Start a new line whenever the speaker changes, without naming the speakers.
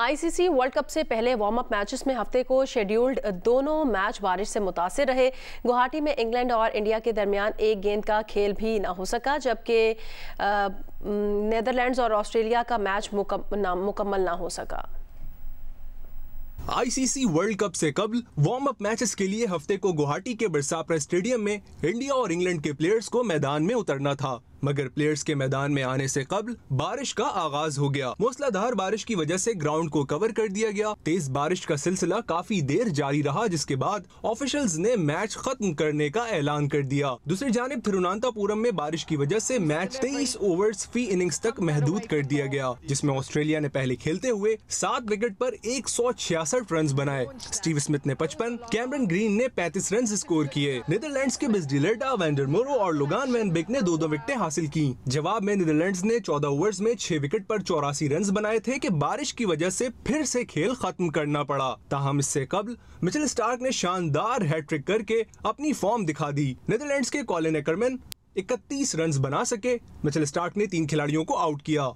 ICC world cup से पहले warm up matches में हफ्ते को शेड्यूल्ड दोनों मैच बारिश से मुतासर रहे गुवाहाटी में इंग्लैंड और इंडिया के दरमियान एक गेंद का खेल भी ना हो सका जबकि नेदरलैंड्स और ऑस्ट्रेलिया का मैच मुकम्मल ना हो सका
आईसीसी वर्ल्ड कप से कबल वार्म अप मैचेस के लिए हफ्ते को गुवाहाटी के बिरसापरा स्टेडियम में इंडिया और इंग्लैंड के प्लेयर्स को मैदान में उतरना था मगर प्लेयर्स के मैदान में आने से कबल बारिश का आगाज हो गया मूसलाधार बारिश की वजह से ग्राउंड को कवर कर दिया गया तेज बारिश का सिलसिला काफी देर जारी रहा जिसके बाद ऑफिशियल्स ने मैच खत्म करने का ऐलान कर दिया दूसरी जानब थिरुनांतापुरम में बारिश की वजह से मैच तेईस ओवर फी इनिंग्स तक महदूद कर दिया गया जिसमे ऑस्ट्रेलिया ने पहले खेलते हुए सात विकेट आरोप एक सौ छियासठ रन बनाए स्टीव स्मिथ ने पचपन कैमरन ग्रीन ने पैंतीस रन स्कोर किए नीदरलैंड के वेंडर मोरू और लुगान वैन बिक ने दो दो विकटे हासिल की जवाब में नीदरलैंड ने चौदह ओवर में छह विकेट आरोप चौरासी रन बनाए थे की बारिश की वजह ऐसी फिर ऐसी खेल खत्म करना पड़ा ताहम इससे कबल मिचल स्टार्क ने शानदार हैट्रिक करके अपनी फॉर्म दिखा दी नीदरलैंड के कॉलिन एकरमैन 31 रन बना सके मिचल स्टार्क ने तीन खिलाड़ियों को आउट किया